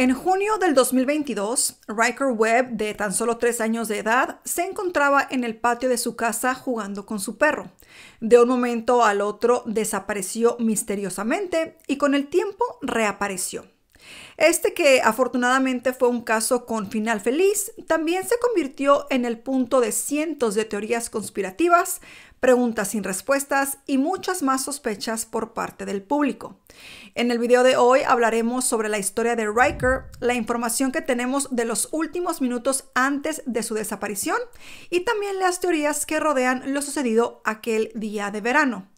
En junio del 2022, Riker Webb, de tan solo tres años de edad, se encontraba en el patio de su casa jugando con su perro. De un momento al otro desapareció misteriosamente y con el tiempo reapareció. Este que afortunadamente fue un caso con final feliz, también se convirtió en el punto de cientos de teorías conspirativas preguntas sin respuestas y muchas más sospechas por parte del público. En el video de hoy hablaremos sobre la historia de Riker, la información que tenemos de los últimos minutos antes de su desaparición y también las teorías que rodean lo sucedido aquel día de verano.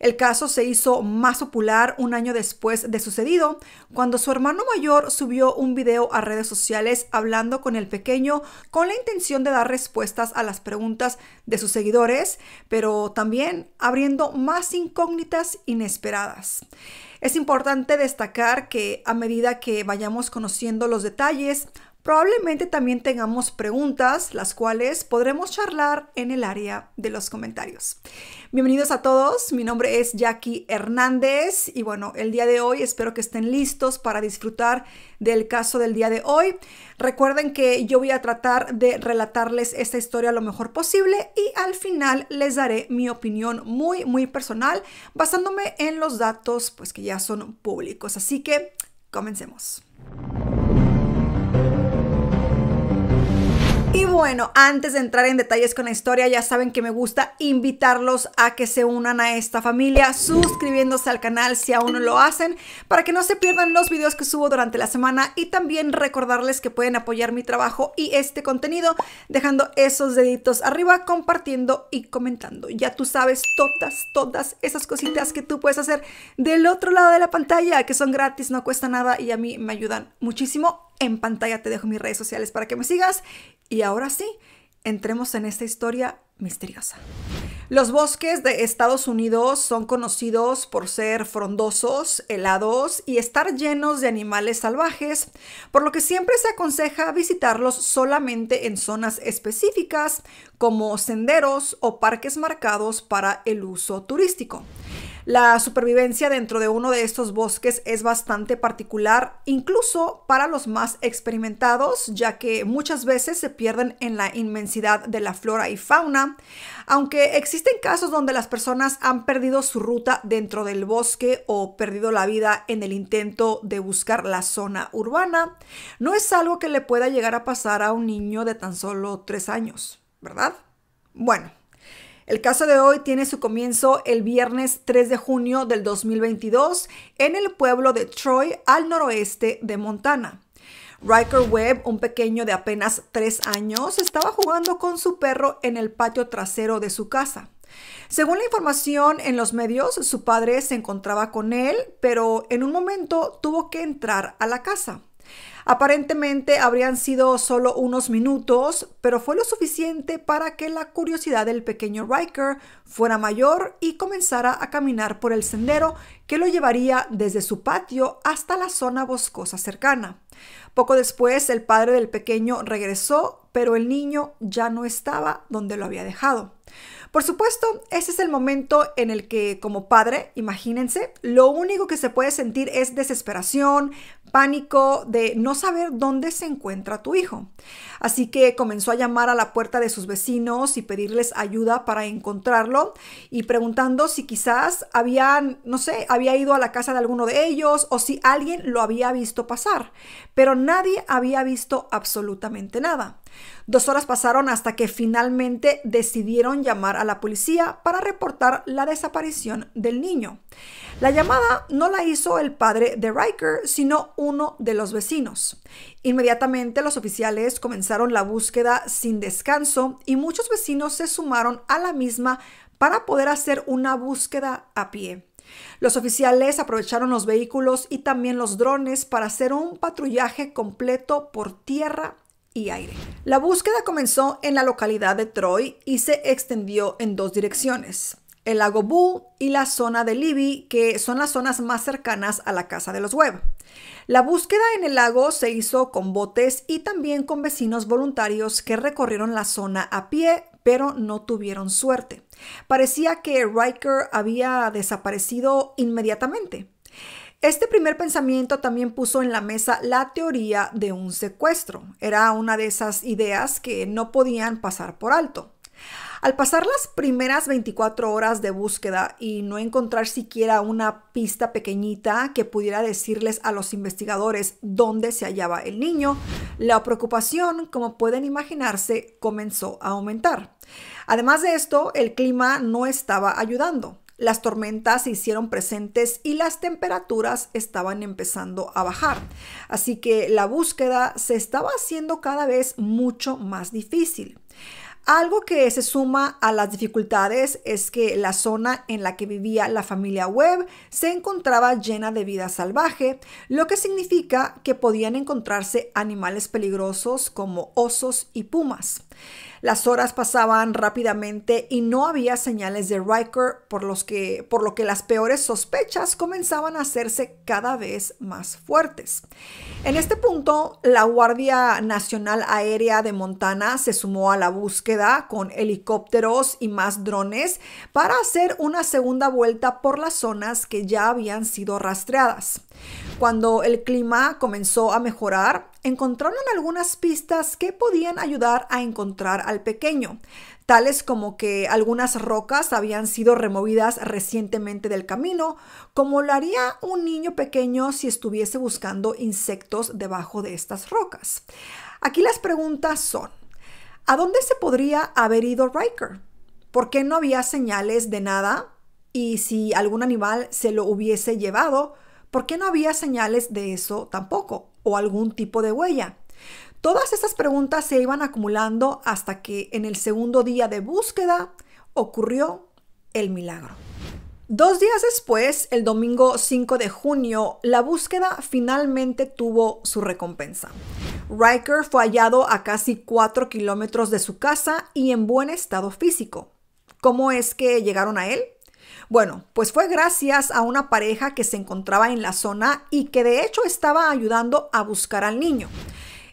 El caso se hizo más popular un año después de sucedido, cuando su hermano mayor subió un video a redes sociales hablando con el pequeño con la intención de dar respuestas a las preguntas de sus seguidores, pero pero también abriendo más incógnitas inesperadas. Es importante destacar que a medida que vayamos conociendo los detalles, Probablemente también tengamos preguntas, las cuales podremos charlar en el área de los comentarios. Bienvenidos a todos, mi nombre es Jackie Hernández y bueno, el día de hoy espero que estén listos para disfrutar del caso del día de hoy. Recuerden que yo voy a tratar de relatarles esta historia lo mejor posible y al final les daré mi opinión muy, muy personal basándome en los datos pues que ya son públicos. Así que comencemos. Y bueno, antes de entrar en detalles con la historia, ya saben que me gusta invitarlos a que se unan a esta familia suscribiéndose al canal si aún no lo hacen, para que no se pierdan los videos que subo durante la semana y también recordarles que pueden apoyar mi trabajo y este contenido dejando esos deditos arriba, compartiendo y comentando. Ya tú sabes todas, todas esas cositas que tú puedes hacer del otro lado de la pantalla, que son gratis, no cuesta nada y a mí me ayudan muchísimo. En pantalla te dejo mis redes sociales para que me sigas y ahora sí, entremos en esta historia misteriosa. Los bosques de Estados Unidos son conocidos por ser frondosos, helados y estar llenos de animales salvajes, por lo que siempre se aconseja visitarlos solamente en zonas específicas como senderos o parques marcados para el uso turístico. La supervivencia dentro de uno de estos bosques es bastante particular, incluso para los más experimentados, ya que muchas veces se pierden en la inmensidad de la flora y fauna, aunque existen casos donde las personas han perdido su ruta dentro del bosque o perdido la vida en el intento de buscar la zona urbana, no es algo que le pueda llegar a pasar a un niño de tan solo tres años, ¿verdad? Bueno, el caso de hoy tiene su comienzo el viernes 3 de junio del 2022 en el pueblo de Troy, al noroeste de Montana. Riker Webb, un pequeño de apenas 3 años, estaba jugando con su perro en el patio trasero de su casa. Según la información en los medios, su padre se encontraba con él, pero en un momento tuvo que entrar a la casa. Aparentemente habrían sido solo unos minutos, pero fue lo suficiente para que la curiosidad del pequeño Riker fuera mayor y comenzara a caminar por el sendero que lo llevaría desde su patio hasta la zona boscosa cercana. Poco después, el padre del pequeño regresó, pero el niño ya no estaba donde lo había dejado. Por supuesto, ese es el momento en el que como padre, imagínense, lo único que se puede sentir es desesperación, pánico de no saber dónde se encuentra tu hijo. Así que comenzó a llamar a la puerta de sus vecinos y pedirles ayuda para encontrarlo y preguntando si quizás habían, no sé, había ido a la casa de alguno de ellos o si alguien lo había visto pasar. Pero nadie había visto absolutamente nada. Dos horas pasaron hasta que finalmente decidieron llamar a la policía para reportar la desaparición del niño. La llamada no la hizo el padre de Riker, sino uno de los vecinos. Inmediatamente los oficiales comenzaron la búsqueda sin descanso y muchos vecinos se sumaron a la misma para poder hacer una búsqueda a pie. Los oficiales aprovecharon los vehículos y también los drones para hacer un patrullaje completo por tierra aire. La búsqueda comenzó en la localidad de Troy y se extendió en dos direcciones, el lago Bull y la zona de Libby, que son las zonas más cercanas a la casa de los Webb. La búsqueda en el lago se hizo con botes y también con vecinos voluntarios que recorrieron la zona a pie, pero no tuvieron suerte. Parecía que Riker había desaparecido inmediatamente. Este primer pensamiento también puso en la mesa la teoría de un secuestro. Era una de esas ideas que no podían pasar por alto. Al pasar las primeras 24 horas de búsqueda y no encontrar siquiera una pista pequeñita que pudiera decirles a los investigadores dónde se hallaba el niño, la preocupación, como pueden imaginarse, comenzó a aumentar. Además de esto, el clima no estaba ayudando. Las tormentas se hicieron presentes y las temperaturas estaban empezando a bajar. Así que la búsqueda se estaba haciendo cada vez mucho más difícil. Algo que se suma a las dificultades es que la zona en la que vivía la familia Webb se encontraba llena de vida salvaje, lo que significa que podían encontrarse animales peligrosos como osos y pumas. Las horas pasaban rápidamente y no había señales de Riker, por, los que, por lo que las peores sospechas comenzaban a hacerse cada vez más fuertes. En este punto, la Guardia Nacional Aérea de Montana se sumó a la búsqueda con helicópteros y más drones para hacer una segunda vuelta por las zonas que ya habían sido rastreadas cuando el clima comenzó a mejorar, encontraron algunas pistas que podían ayudar a encontrar al pequeño, tales como que algunas rocas habían sido removidas recientemente del camino, como lo haría un niño pequeño si estuviese buscando insectos debajo de estas rocas. Aquí las preguntas son, ¿a dónde se podría haber ido Riker? ¿Por qué no había señales de nada? Y si algún animal se lo hubiese llevado, ¿Por qué no había señales de eso tampoco? ¿O algún tipo de huella? Todas estas preguntas se iban acumulando hasta que en el segundo día de búsqueda ocurrió el milagro. Dos días después, el domingo 5 de junio, la búsqueda finalmente tuvo su recompensa. Riker fue hallado a casi 4 kilómetros de su casa y en buen estado físico. ¿Cómo es que llegaron a él? Bueno, pues fue gracias a una pareja que se encontraba en la zona y que de hecho estaba ayudando a buscar al niño.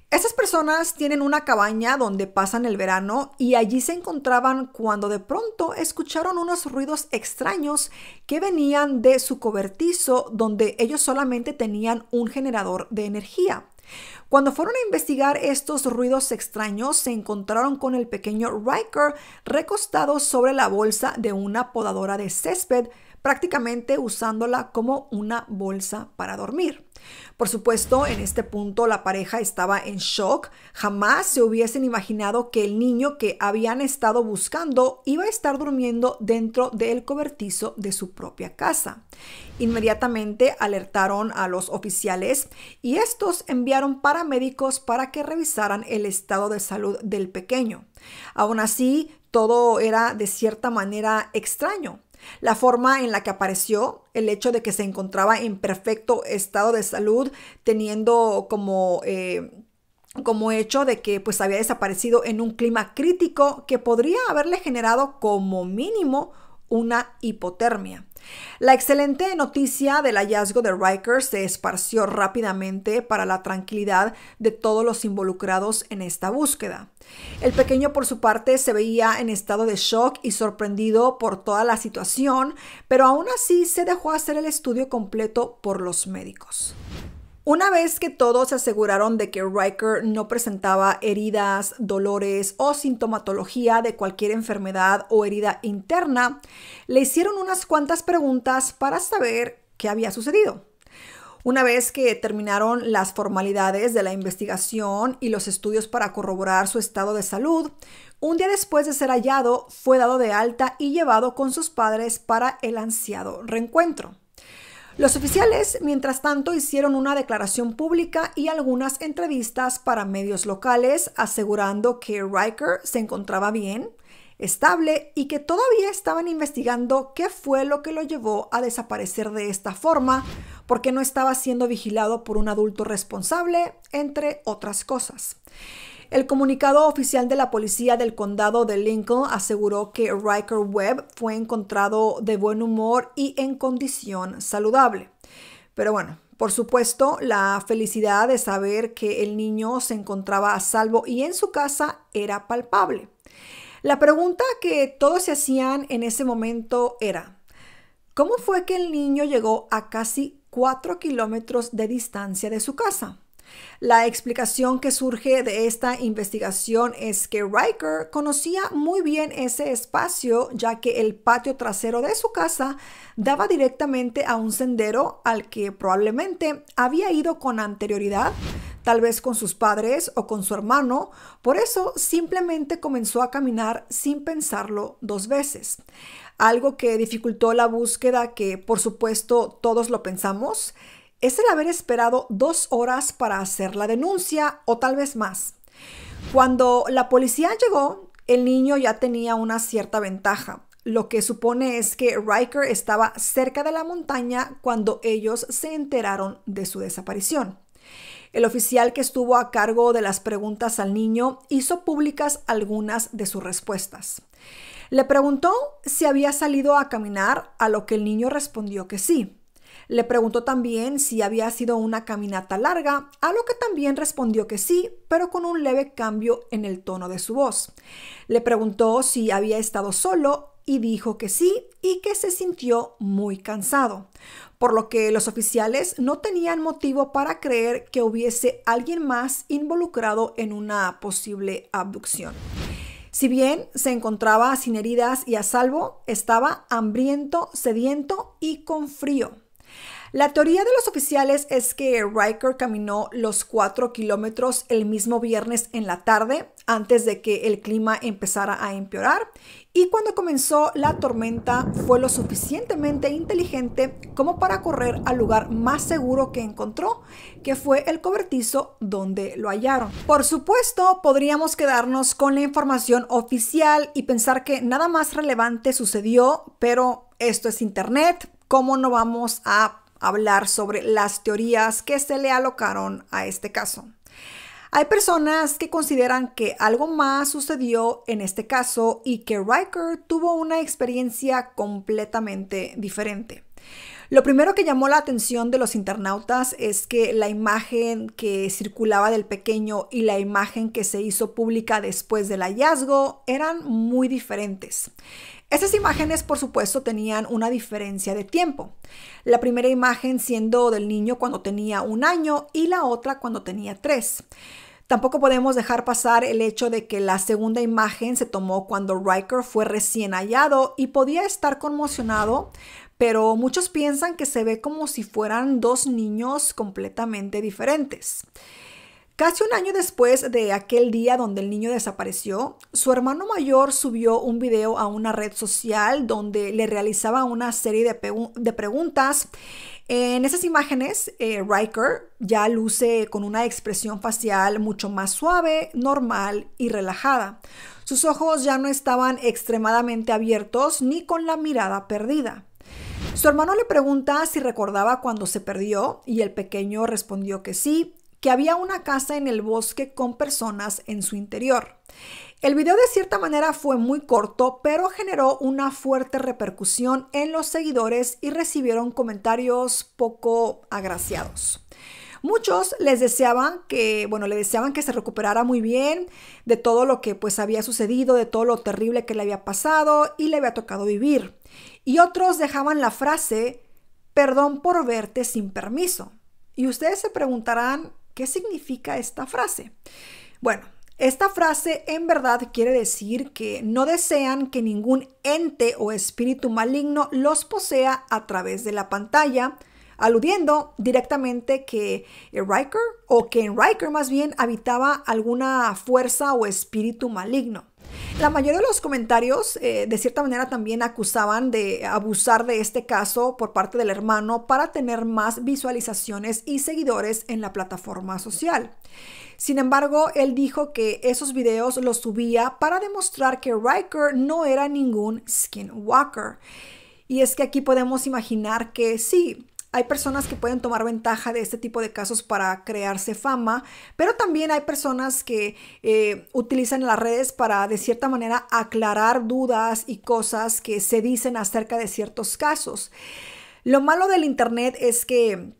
Esas personas tienen una cabaña donde pasan el verano y allí se encontraban cuando de pronto escucharon unos ruidos extraños que venían de su cobertizo donde ellos solamente tenían un generador de energía. Cuando fueron a investigar estos ruidos extraños, se encontraron con el pequeño Riker recostado sobre la bolsa de una podadora de césped, prácticamente usándola como una bolsa para dormir. Por supuesto, en este punto la pareja estaba en shock. Jamás se hubiesen imaginado que el niño que habían estado buscando iba a estar durmiendo dentro del cobertizo de su propia casa. Inmediatamente alertaron a los oficiales y estos enviaron paramédicos para que revisaran el estado de salud del pequeño. Aún así, todo era de cierta manera extraño. La forma en la que apareció, el hecho de que se encontraba en perfecto estado de salud, teniendo como... Eh, como hecho de que pues había desaparecido en un clima crítico que podría haberle generado como mínimo una hipotermia. La excelente noticia del hallazgo de Riker se esparció rápidamente para la tranquilidad de todos los involucrados en esta búsqueda. El pequeño por su parte se veía en estado de shock y sorprendido por toda la situación, pero aún así se dejó hacer el estudio completo por los médicos. Una vez que todos se aseguraron de que Riker no presentaba heridas, dolores o sintomatología de cualquier enfermedad o herida interna, le hicieron unas cuantas preguntas para saber qué había sucedido. Una vez que terminaron las formalidades de la investigación y los estudios para corroborar su estado de salud, un día después de ser hallado fue dado de alta y llevado con sus padres para el ansiado reencuentro. Los oficiales, mientras tanto, hicieron una declaración pública y algunas entrevistas para medios locales asegurando que Riker se encontraba bien, estable y que todavía estaban investigando qué fue lo que lo llevó a desaparecer de esta forma, porque no estaba siendo vigilado por un adulto responsable, entre otras cosas. El comunicado oficial de la policía del condado de Lincoln aseguró que Riker Webb fue encontrado de buen humor y en condición saludable. Pero bueno, por supuesto, la felicidad de saber que el niño se encontraba a salvo y en su casa era palpable. La pregunta que todos se hacían en ese momento era, ¿cómo fue que el niño llegó a casi 4 kilómetros de distancia de su casa? La explicación que surge de esta investigación es que Riker conocía muy bien ese espacio, ya que el patio trasero de su casa daba directamente a un sendero al que probablemente había ido con anterioridad tal vez con sus padres o con su hermano, por eso simplemente comenzó a caminar sin pensarlo dos veces, algo que dificultó la búsqueda que por supuesto todos lo pensamos es el haber esperado dos horas para hacer la denuncia o tal vez más. Cuando la policía llegó, el niño ya tenía una cierta ventaja, lo que supone es que Riker estaba cerca de la montaña cuando ellos se enteraron de su desaparición. El oficial que estuvo a cargo de las preguntas al niño hizo públicas algunas de sus respuestas. Le preguntó si había salido a caminar, a lo que el niño respondió que sí. Le preguntó también si había sido una caminata larga, a lo que también respondió que sí, pero con un leve cambio en el tono de su voz. Le preguntó si había estado solo y dijo que sí y que se sintió muy cansado, por lo que los oficiales no tenían motivo para creer que hubiese alguien más involucrado en una posible abducción. Si bien se encontraba sin heridas y a salvo, estaba hambriento, sediento y con frío. La teoría de los oficiales es que Riker caminó los 4 kilómetros el mismo viernes en la tarde, antes de que el clima empezara a empeorar, y cuando comenzó la tormenta fue lo suficientemente inteligente como para correr al lugar más seguro que encontró, que fue el cobertizo donde lo hallaron. Por supuesto, podríamos quedarnos con la información oficial y pensar que nada más relevante sucedió, pero esto es Internet, ¿cómo no vamos a hablar sobre las teorías que se le alocaron a este caso. Hay personas que consideran que algo más sucedió en este caso y que Riker tuvo una experiencia completamente diferente. Lo primero que llamó la atención de los internautas es que la imagen que circulaba del pequeño y la imagen que se hizo pública después del hallazgo eran muy diferentes. Esas imágenes, por supuesto, tenían una diferencia de tiempo. La primera imagen siendo del niño cuando tenía un año y la otra cuando tenía tres. Tampoco podemos dejar pasar el hecho de que la segunda imagen se tomó cuando Riker fue recién hallado y podía estar conmocionado, pero muchos piensan que se ve como si fueran dos niños completamente diferentes. Casi un año después de aquel día donde el niño desapareció, su hermano mayor subió un video a una red social donde le realizaba una serie de, preguntas. En esas imágenes, eh, Riker ya luce con una expresión facial mucho más suave, normal y relajada. Sus ojos ya no estaban extremadamente abiertos ni con la mirada perdida. Su hermano le pregunta si recordaba cuando se perdió y el pequeño respondió que sí que había una casa en el bosque con personas en su interior. El video de cierta manera fue muy corto, pero generó una fuerte repercusión en los seguidores y recibieron comentarios poco agraciados. Muchos les deseaban que, bueno, le deseaban que se recuperara muy bien de todo lo que pues había sucedido, de todo lo terrible que le había pasado y le había tocado vivir. Y otros dejaban la frase, perdón por verte sin permiso. Y ustedes se preguntarán, ¿Qué significa esta frase? Bueno, esta frase en verdad quiere decir que no desean que ningún ente o espíritu maligno los posea a través de la pantalla, aludiendo directamente que eh, Riker, o que en Riker más bien habitaba alguna fuerza o espíritu maligno. La mayoría de los comentarios, eh, de cierta manera, también acusaban de abusar de este caso por parte del hermano para tener más visualizaciones y seguidores en la plataforma social. Sin embargo, él dijo que esos videos los subía para demostrar que Riker no era ningún skinwalker. Y es que aquí podemos imaginar que sí, hay personas que pueden tomar ventaja de este tipo de casos para crearse fama, pero también hay personas que eh, utilizan las redes para de cierta manera aclarar dudas y cosas que se dicen acerca de ciertos casos. Lo malo del Internet es que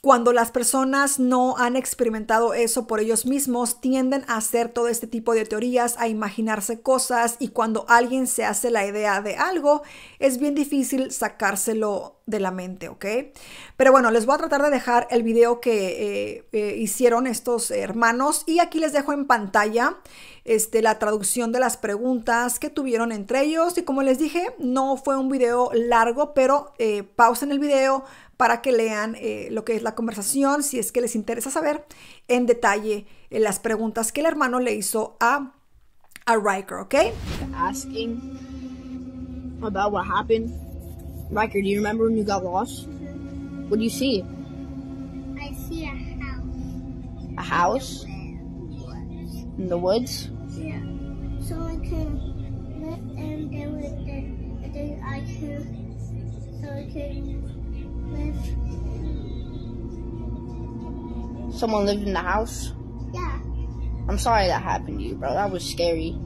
cuando las personas no han experimentado eso por ellos mismos, tienden a hacer todo este tipo de teorías, a imaginarse cosas y cuando alguien se hace la idea de algo, es bien difícil sacárselo de la mente, ¿ok? Pero bueno, les voy a tratar de dejar el video que eh, eh, hicieron estos hermanos y aquí les dejo en pantalla este, la traducción de las preguntas que tuvieron entre ellos y como les dije, no fue un video largo, pero eh, pausen el video para que lean eh, lo que es la conversación, si es que les interesa saber en detalle eh, las preguntas que el hermano le hizo a, a Riker, ¿ok? Asking about what happened. Riker, do you remember when you got lost? What do you see? I see a house. A house? In the woods? Yeah. So I can let them do it, the I can, so I can Someone lived in the house? Yeah. I'm sorry that happened to you, bro. That was scary.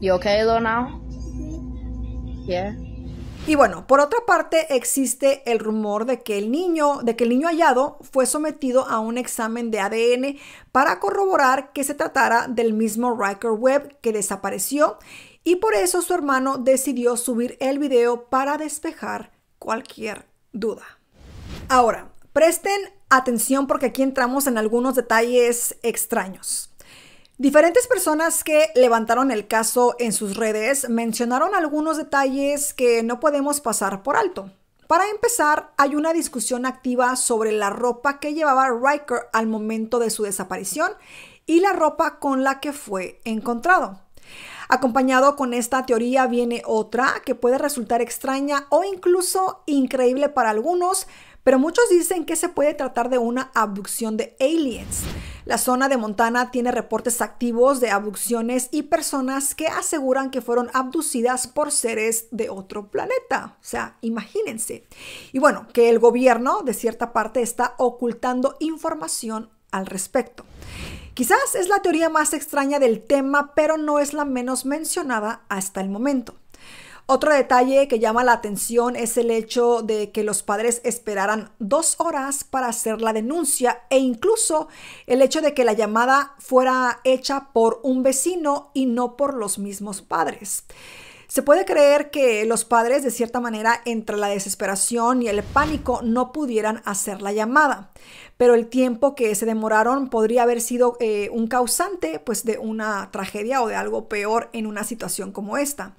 You okay, now? Mm-hmm. Yeah. Y bueno, por otra parte existe el rumor de que el niño, de que el niño hallado fue sometido a un examen de ADN para corroborar que se tratara del mismo Riker Webb que desapareció y por eso su hermano decidió subir el video para despejar cualquier duda. Ahora, presten atención porque aquí entramos en algunos detalles extraños. Diferentes personas que levantaron el caso en sus redes mencionaron algunos detalles que no podemos pasar por alto. Para empezar, hay una discusión activa sobre la ropa que llevaba Riker al momento de su desaparición y la ropa con la que fue encontrado. Acompañado con esta teoría viene otra que puede resultar extraña o incluso increíble para algunos, pero muchos dicen que se puede tratar de una abducción de aliens. La zona de Montana tiene reportes activos de abducciones y personas que aseguran que fueron abducidas por seres de otro planeta. O sea, imagínense. Y bueno, que el gobierno de cierta parte está ocultando información al respecto. Quizás es la teoría más extraña del tema, pero no es la menos mencionada hasta el momento. Otro detalle que llama la atención es el hecho de que los padres esperaran dos horas para hacer la denuncia e incluso el hecho de que la llamada fuera hecha por un vecino y no por los mismos padres. Se puede creer que los padres, de cierta manera, entre la desesperación y el pánico, no pudieran hacer la llamada pero el tiempo que se demoraron podría haber sido eh, un causante pues, de una tragedia o de algo peor en una situación como esta.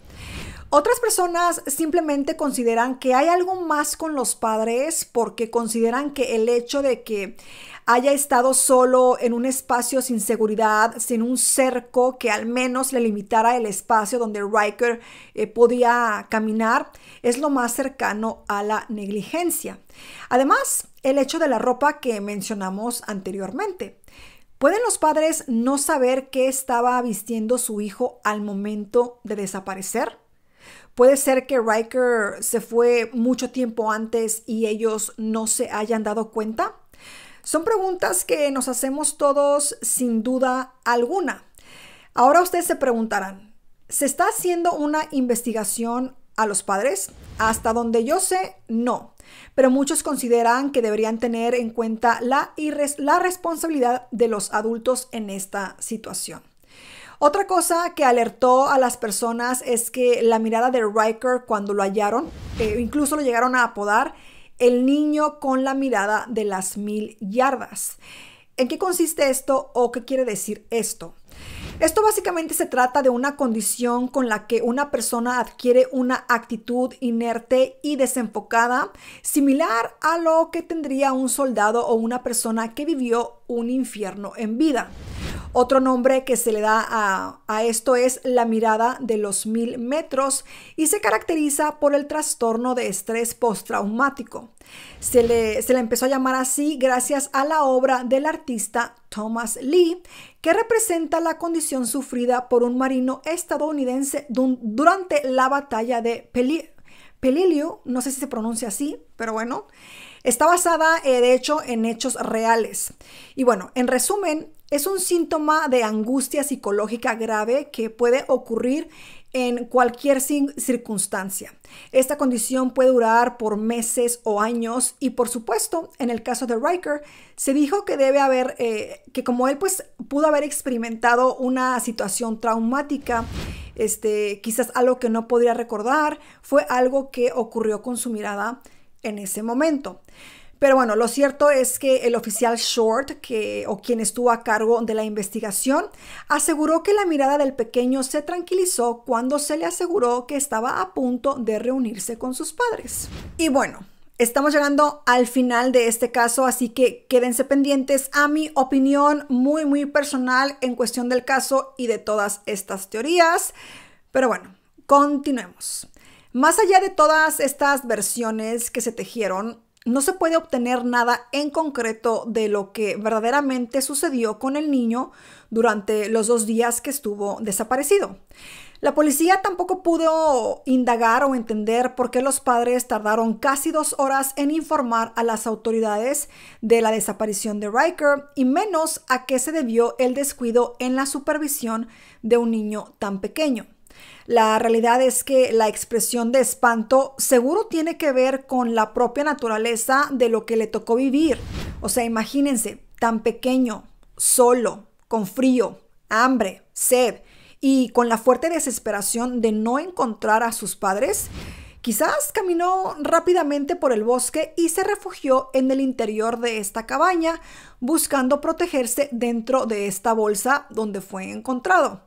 Otras personas simplemente consideran que hay algo más con los padres porque consideran que el hecho de que haya estado solo en un espacio sin seguridad, sin un cerco que al menos le limitara el espacio donde Riker eh, podía caminar, es lo más cercano a la negligencia. Además, el hecho de la ropa que mencionamos anteriormente. ¿Pueden los padres no saber qué estaba vistiendo su hijo al momento de desaparecer? Puede ser que Riker se fue mucho tiempo antes y ellos no se hayan dado cuenta. Son preguntas que nos hacemos todos sin duda alguna. Ahora ustedes se preguntarán, ¿se está haciendo una investigación a los padres? Hasta donde yo sé, no. Pero muchos consideran que deberían tener en cuenta la, responsabilidad de los adultos en esta situación. Otra cosa que alertó a las personas es que la mirada de Riker cuando lo hallaron, eh, incluso lo llegaron a apodar, el niño con la mirada de las mil yardas. ¿En qué consiste esto o qué quiere decir esto? Esto básicamente se trata de una condición con la que una persona adquiere una actitud inerte y desenfocada, similar a lo que tendría un soldado o una persona que vivió un infierno en vida. Otro nombre que se le da a, esto es la mirada de los mil metros y se caracteriza por el trastorno de estrés postraumático. Se le, se le empezó a llamar así gracias a la obra del artista Thomas Lee, que representa la condición sufrida por un marino estadounidense durante la batalla de Peli Pelilio, no sé si se pronuncia así, pero bueno, está basada eh, de hecho en hechos reales. Y bueno, en resumen, es un síntoma de angustia psicológica grave que puede ocurrir en cualquier circunstancia. Esta condición puede durar por meses o años y por supuesto, en el caso de Riker, se dijo que debe haber, eh, que como él pues pudo haber experimentado una situación traumática, este, quizás algo que no podría recordar, fue algo que ocurrió con su mirada en ese momento. Pero bueno, lo cierto es que el oficial Short, que, o quien estuvo a cargo de la investigación, aseguró que la mirada del pequeño se tranquilizó cuando se le aseguró que estaba a punto de reunirse con sus padres. Y bueno, Estamos llegando al final de este caso, así que quédense pendientes a mi opinión muy, muy personal en cuestión del caso y de todas estas teorías. Pero bueno, continuemos. Más allá de todas estas versiones que se tejieron, no se puede obtener nada en concreto de lo que verdaderamente sucedió con el niño durante los dos días que estuvo desaparecido. La policía tampoco pudo indagar o entender por qué los padres tardaron casi dos horas en informar a las autoridades de la desaparición de Riker y menos a qué se debió el descuido en la supervisión de un niño tan pequeño. La realidad es que la expresión de espanto seguro tiene que ver con la propia naturaleza de lo que le tocó vivir. O sea, imagínense, tan pequeño, solo, con frío, hambre, sed y con la fuerte desesperación de no encontrar a sus padres. Quizás caminó rápidamente por el bosque y se refugió en el interior de esta cabaña, buscando protegerse dentro de esta bolsa donde fue encontrado.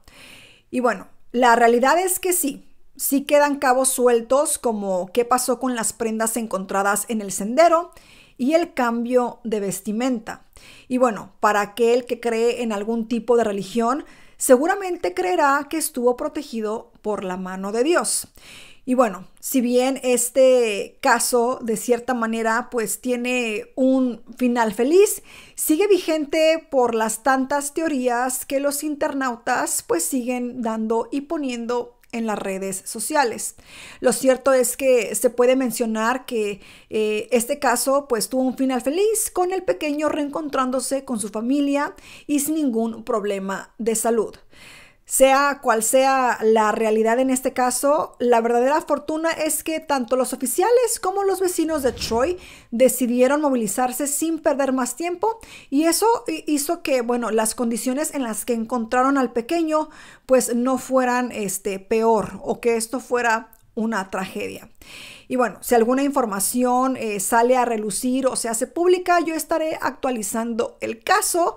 Y bueno, la realidad es que sí, sí quedan cabos sueltos como qué pasó con las prendas encontradas en el sendero y el cambio de vestimenta. Y bueno, para aquel que cree en algún tipo de religión, seguramente creerá que estuvo protegido por la mano de Dios. Y bueno, si bien este caso de cierta manera pues tiene un final feliz, sigue vigente por las tantas teorías que los internautas pues siguen dando y poniendo en las redes sociales. Lo cierto es que se puede mencionar que eh, este caso pues tuvo un final feliz con el pequeño reencontrándose con su familia y sin ningún problema de salud. Sea cual sea la realidad en este caso, la verdadera fortuna es que tanto los oficiales como los vecinos de Troy decidieron movilizarse sin perder más tiempo y eso hizo que, bueno, las condiciones en las que encontraron al pequeño pues no fueran este, peor o que esto fuera una tragedia. Y bueno, si alguna información eh, sale a relucir o se hace pública, yo estaré actualizando el caso,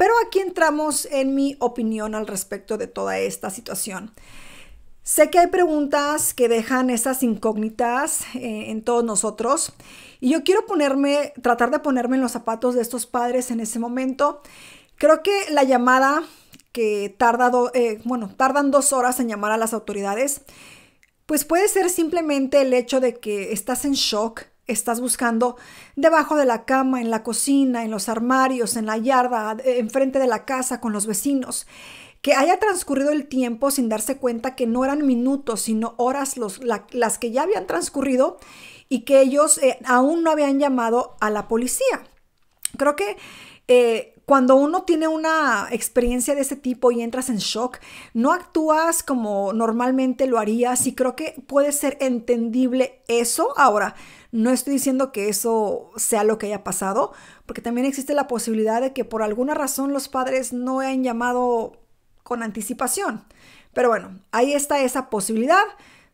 pero aquí entramos en mi opinión al respecto de toda esta situación. Sé que hay preguntas que dejan esas incógnitas eh, en todos nosotros y yo quiero ponerme, tratar de ponerme en los zapatos de estos padres en ese momento. Creo que la llamada que tarda, eh, bueno, tardan dos horas en llamar a las autoridades, pues puede ser simplemente el hecho de que estás en shock, estás buscando debajo de la cama, en la cocina, en los armarios, en la yarda, eh, enfrente de la casa, con los vecinos. Que haya transcurrido el tiempo sin darse cuenta que no eran minutos, sino horas los, las que ya habían transcurrido y que ellos eh, aún no habían llamado a la policía. Creo que eh, cuando uno tiene una experiencia de ese tipo y entras en shock, no actúas como normalmente lo harías y creo que puede ser entendible eso. Ahora, no estoy diciendo que eso sea lo que haya pasado, porque también existe la posibilidad de que por alguna razón los padres no hayan llamado con anticipación. Pero bueno, ahí está esa posibilidad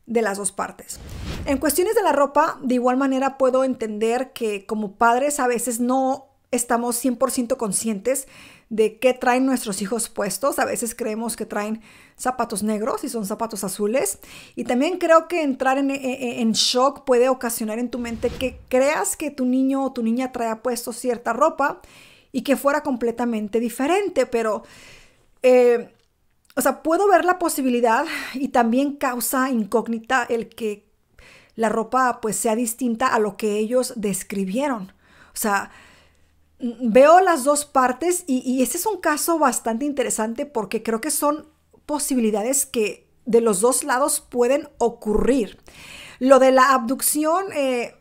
de las dos partes. En cuestiones de la ropa, de igual manera puedo entender que como padres a veces no estamos 100% conscientes de qué traen nuestros hijos puestos. A veces creemos que traen zapatos negros y son zapatos azules. Y también creo que entrar e, e, e, en, shock puede ocasionar en tu mente que creas que tu niño o tu niña trae puesto cierta ropa y que fuera completamente diferente, pero... Eh, o sea, puedo ver la posibilidad y también causa incógnita el que la ropa pues sea distinta a lo que ellos describieron. O sea, Mm, veo las dos partes y, y este es un caso bastante interesante porque creo que son posibilidades que de los dos lados pueden ocurrir. Lo de la abducción, eh, eh,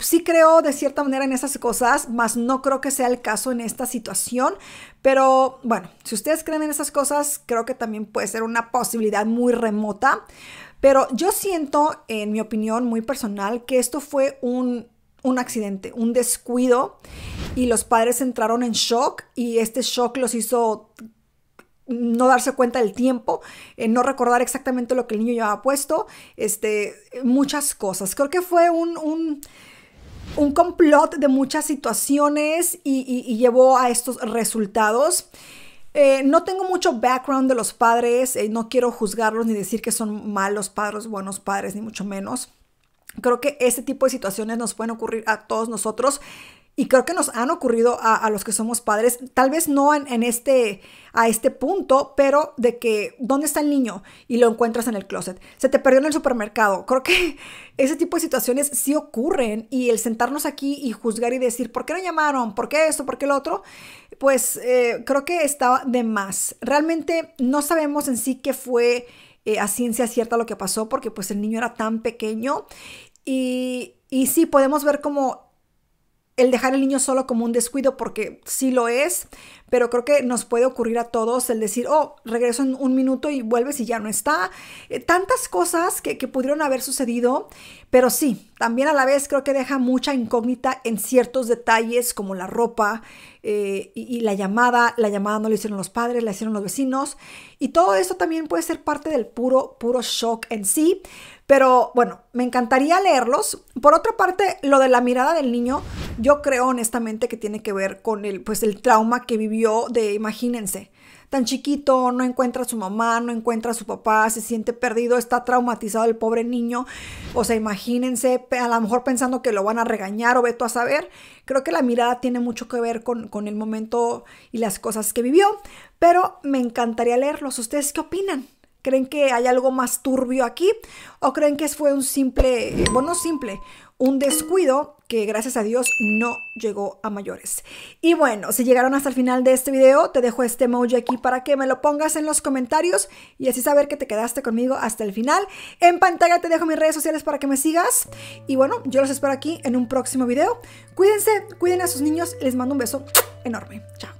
sí creo de cierta manera en esas cosas, más no creo que sea el caso en esta situación. Pero bueno, si ustedes creen en esas cosas, creo que también puede ser una posibilidad muy remota. Pero yo siento, en mi opinión muy personal, que esto fue un, un accidente, un descuido y los padres entraron en shock y este shock los hizo no darse cuenta del tiempo, eh, no recordar exactamente lo que el niño llevaba puesto, este, muchas cosas. Creo que fue un, un, un complot de muchas situaciones y, y, llevó a estos resultados. Eh, no tengo mucho background de los padres, eh, no quiero juzgarlos ni decir que son malos padres, buenos padres, ni mucho menos. Creo que este tipo de situaciones nos pueden ocurrir a todos nosotros. Y creo que nos han ocurrido a, los que somos padres, tal vez no en, este, a este punto, pero de que, ¿dónde está el niño? Y lo encuentras en el closet. Se te perdió en el supermercado. Creo que ese tipo de situaciones sí ocurren y el sentarnos aquí y juzgar y decir, ¿por qué no llamaron? ¿Por qué esto? ¿Por qué lo otro? Pues eh, creo que estaba de más. Realmente no sabemos en sí qué fue eh, a ciencia cierta lo que pasó porque pues el niño era tan pequeño y, y sí podemos ver como el dejar al niño solo como un descuido, porque sí lo es, pero creo que nos puede ocurrir a todos el decir, oh, regreso en un minuto y vuelves y ya no está. Eh, tantas cosas que, pudieron haber sucedido, pero sí, también a la vez creo que deja mucha incógnita en ciertos detalles como la ropa eh, y, la llamada. La llamada no la hicieron los padres, la hicieron los vecinos. Y todo eso también puede ser parte del puro, puro shock en sí. Pero bueno, me encantaría leerlos. Por otra parte, lo de la mirada del niño, yo creo honestamente que tiene que ver con el, pues, el trauma que vivió de, imagínense, tan chiquito, no encuentra a su mamá, no encuentra a su papá, se siente perdido, está traumatizado el pobre niño. O sea, imagínense, a lo mejor pensando que lo van a regañar o veto a saber. Creo que la mirada tiene mucho que ver con, con el momento y las cosas que vivió. Pero me encantaría leerlos. ¿Ustedes qué opinan? ¿Creen que hay algo más turbio aquí? ¿O creen que fue un simple, eh, bueno, simple, un descuido que gracias a Dios no llegó a mayores? Y bueno, si llegaron hasta el final de este video, te dejo este emoji aquí para que me lo pongas en los comentarios y así saber que te quedaste conmigo hasta el final. En pantalla te dejo mis redes sociales para que me sigas. Y bueno, yo los espero aquí en un próximo video. Cuídense, cuiden a sus niños. Les mando un beso enorme. Chao.